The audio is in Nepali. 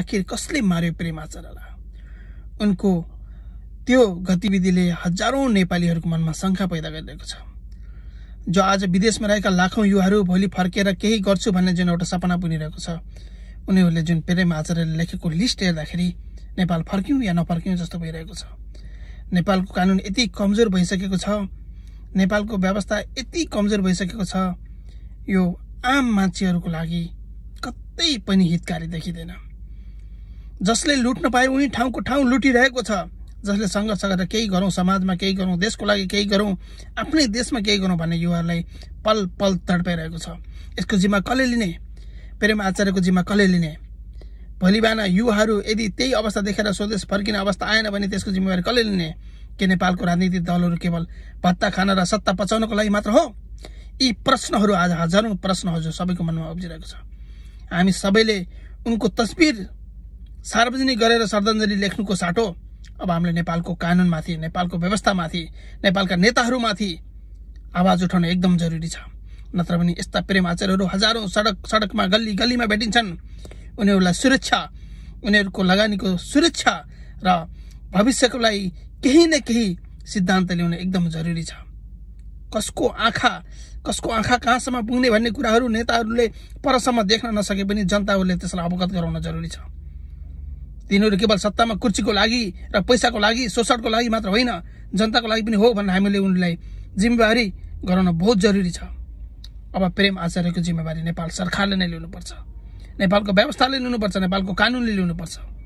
आखिर कसले मार्यो प्रेम आचार्यलाई उनको त्यो गतिविधिले हजारौँ नेपालीहरूको मनमा शङ्का पैदा गरिरहेको छ जो आज विदेशमा रहेका लाखौँ युवाहरू भोलि फर्केर केही गर्छु भन्ने जुन एउटा सपना बुनिरहेको छ उनीहरूले जुन प्रेम आचार्यले लेखेको लिस्ट हेर्दाखेरि नेपाल फर्क्यौँ या नफर्क्यौँ जस्तो भइरहेको छ नेपालको कानुन यति कमजोर भइसकेको छ नेपालको व्यवस्था यति कमजोर भइसकेको छ यो आम मान्छेहरूको लागि कतै पनि हितकारी देखिँदैन जसले लुट्न पाए उनी ठाउँको ठाउँ लुटिरहेको छ जसले सङ्घर्ष गरेर केही गरौँ समाजमा केही गरौँ देशको लागि केही गरौँ आफ्नै देशमा केही गरौँ भन्ने युवाहरूलाई पल पल तडपाइरहेको छ यसको जिम्मा कसले लिने प्रेम आचार्यको जिम्मा कसले लिने भोलि बिहान युवाहरू यदि त्यही अवस्था देखेर स्वदेश फर्किने अवस्था आएन भने त्यसको जिम्मेवारी कसले लिने के नेपालको राजनीतिक दलहरू केवल भत्ता खान र सत्ता पचाउनको लागि मात्र हो यी प्रश्नहरू आज हजारौँ प्रश्नहरू सबैको मनमा उब्जिरहेको छ हामी सबैले उनको तस्बिर सार्वजनिक गरेर श्रद्धाञ्जली लेख्नुको साटो अब हामीले नेपालको कानुनमाथि नेपालको व्यवस्थामाथि नेपालका नेताहरूमाथि आवाज उठाउन एकदम जरुरी छ नत्र भने यस्ता प्रेम आचारहरू हजारौँ सडक सडकमा गल्ली गल्लीमा भेटिन्छन् उनीहरूलाई सुरक्षा उनीहरूको लगानीको सुरक्षा र भविष्यको लागि केही न केही सिद्धान्त ल्याउन एकदम जरुरी छ कसको आँखा कसको आँखा कहाँसम्म पुग्ने भन्ने कुराहरू नेताहरूले परसम्म देख्न नसके पनि जनताहरूले त्यसलाई अवगत गराउन जरुरी छ तिनीहरू केवल सत्तामा कुर्सीको लागि र पैसाको लागि शोषणको लागि मात्र होइन जनताको लागि पनि हो भनेर हामीले उनीहरूलाई जिम्मेवारी गराउन बहुत जरुरी छ अब प्रेम आचार्यको जिम्मेवारी नेपाल सरकारले नै लिनुपर्छ नेपालको व्यवस्थाले लिनुपर्छ नेपालको कानुनले लिनुपर्छ